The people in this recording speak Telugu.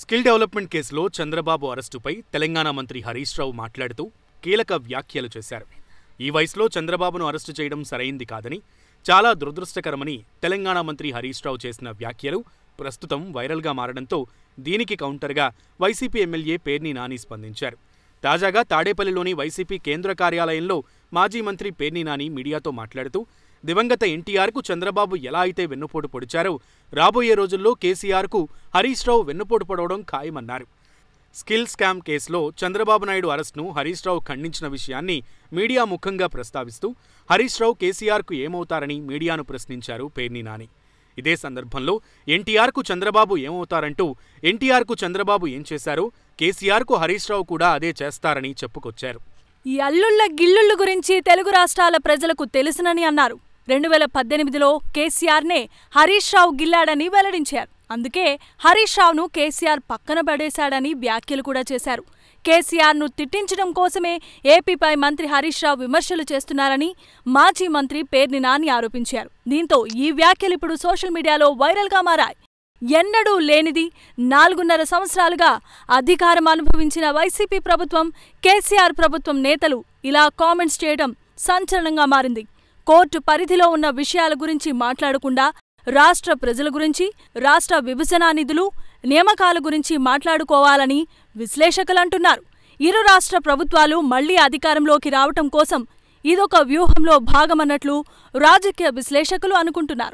స్కిల్ డెవలప్మెంట్ కేసులో చంద్రబాబు అరెస్టుపై తెలంగాణ మంత్రి హరీష్ రావు మాట్లాడుతూ కీలక వ్యాఖ్యలు చేశారు ఈ వయసులో చంద్రబాబును అరెస్టు చేయడం సరైంది కాదని చాలా దురదృష్టకరమని తెలంగాణ మంత్రి హరీష్ రావు చేసిన వ్యాఖ్యలు ప్రస్తుతం వైరల్గా మారడంతో దీనికి కౌంటర్గా వైసీపీ ఎమ్మెల్యే పేర్ని నాని స్పందించారు తాజాగా తాడేపల్లిలోని వైసీపీ కేంద్ర కార్యాలయంలో మాజీ మంత్రి పేర్ని నాని మీడియాతో మాట్లాడుతూ దివంగత ఎన్టీఆర్కు చంద్రబాబు ఎలా అయితే వెన్నుపోటు పొడిచారో రాబోయే రోజుల్లో కేసీఆర్కు హరీష్ రావు వెన్నుపోటు పొడవడం ఖాయమన్నారు స్కిల్ స్కామ్ కేసులో చంద్రబాబు నాయుడు అరెస్ట్ను హరీష్ రావు ఖండించిన విషయాన్ని మీడియా ముఖంగా ప్రస్తావిస్తూ హరీష్ రావు కేసీఆర్కు ఏమవుతారని మీడియాను ప్రశ్నించారు పేర్ని నాని ఇదే సందర్భంలో ఎన్టీఆర్కు చంద్రబాబు ఏమవుతారంటూ ఎన్టీఆర్కు చంద్రబాబు ఏం చేశారో కేసీఆర్కు హరీష్ రావు కూడా అదే చేస్తారని చెప్పుకొచ్చారు ఈ అల్లుళ్ళ గిల్లుళ్ళ గురించి తెలుగు రాష్ట్రాల ప్రజలకు తెలుసునని అన్నారు రెండు వేల పద్దెనిమిదిలో కేసీఆర్నే హరీష్ రావు గిల్లాడని వెల్లడించారు అందుకే హరీష్ రావును కేసీఆర్ పక్కన పడేశాడని వ్యాఖ్యలు కూడా చేశారు కేసీఆర్ను తిట్టించడం కోసమే ఏపీపై మంత్రి హరీష్ రావు విమర్శలు చేస్తున్నారని మాజీ మంత్రి పేర్ని నాని ఆరోపించారు దీంతో ఈ వ్యాఖ్యలు ఇప్పుడు సోషల్ మీడియాలో వైరల్గా మారాయి ఎన్నడూ లేనిది నాలుగున్నర సంవత్సరాలుగా అధికారం అనుభవించిన వైసీపీ ప్రభుత్వం కేసీఆర్ ప్రభుత్వం నేతలు ఇలా కామెంట్స్ చేయడం సంచలనంగా మారింది కోర్టు పరిధిలో ఉన్న విషయాల గురించి మాట్లాడకుండా రాష్ట్ర ప్రజల గురించి రాష్ట్ర విభజనా నిధులు నియామకాల గురించి మాట్లాడుకోవాలని విశ్లేషకులంటున్నారు ఇరు రాష్ట్ర ప్రభుత్వాలు మళ్లీ అధికారంలోకి రావటం కోసం ఇదొక వ్యూహంలో భాగమన్నట్లు రాజకీయ విశ్లేషకులు అనుకుంటున్నారు